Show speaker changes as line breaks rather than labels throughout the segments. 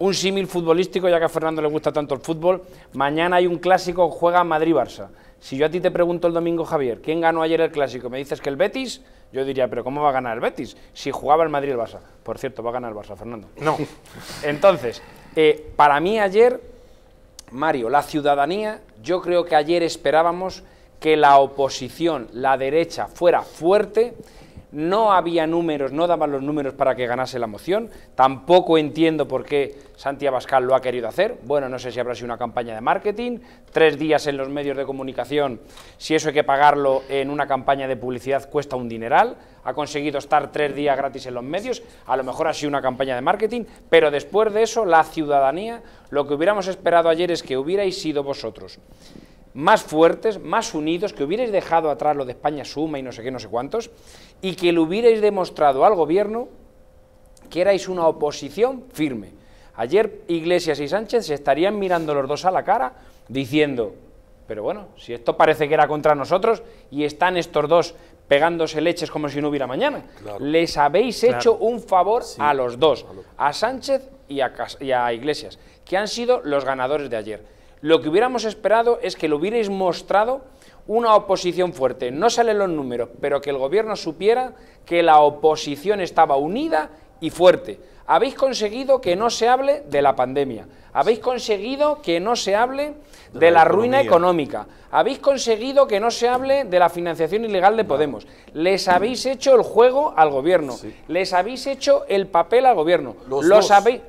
Un símil futbolístico, ya que a Fernando le gusta tanto el fútbol. Mañana hay un clásico, juega Madrid-Barça. Si yo a ti te pregunto el domingo, Javier, ¿quién ganó ayer el clásico? Me dices que el Betis, yo diría, pero ¿cómo va a ganar el Betis? Si jugaba el Madrid el Barça. Por cierto, va a ganar el Barça, Fernando. No. Entonces, eh, para mí ayer, Mario, la ciudadanía, yo creo que ayer esperábamos que la oposición, la derecha, fuera fuerte no había números, no daban los números para que ganase la moción, tampoco entiendo por qué Santiago Abascal lo ha querido hacer, bueno, no sé si habrá sido una campaña de marketing, tres días en los medios de comunicación, si eso hay que pagarlo en una campaña de publicidad cuesta un dineral, ha conseguido estar tres días gratis en los medios, a lo mejor ha sido una campaña de marketing, pero después de eso la ciudadanía, lo que hubiéramos esperado ayer es que hubierais sido vosotros más fuertes, más unidos, que hubierais dejado atrás lo de España Suma y no sé qué, no sé cuántos, y que le hubierais demostrado al gobierno que erais una oposición firme. Ayer Iglesias y Sánchez se estarían mirando los dos a la cara diciendo, pero bueno, si esto parece que era contra nosotros y están estos dos pegándose leches como si no hubiera mañana, les habéis hecho un favor a los dos, a Sánchez y a Iglesias, que han sido los ganadores de ayer. Lo que hubiéramos esperado es que lo hubierais mostrado una oposición fuerte. No salen los números, pero que el gobierno supiera que la oposición estaba unida y fuerte. Habéis conseguido que no se hable de la pandemia. Habéis conseguido que no se hable de, la, ruina económica. Habéis conseguido que no se hable de la financiación ilegal de Podemos. Les habéis hecho el juego al gobierno. Les habéis hecho el papel al gobierno. Los, habéis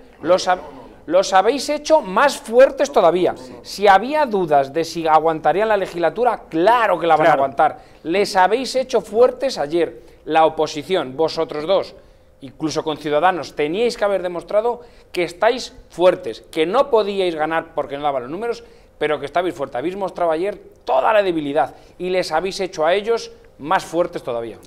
los habéis hecho más fuertes todavía. Si había dudas de si aguantarían la legislatura, claro que la van a aguantar. Les habéis hecho fuertes ayer. La oposición, vosotros dos, incluso con Ciudadanos, teníais que haber demostrado que estáis fuertes, que no podíais ganar porque no daban los números, pero que estabais fuertes. Habéis mostrado ayer toda la debilidad y les habéis hecho a ellos más fuertes todavía.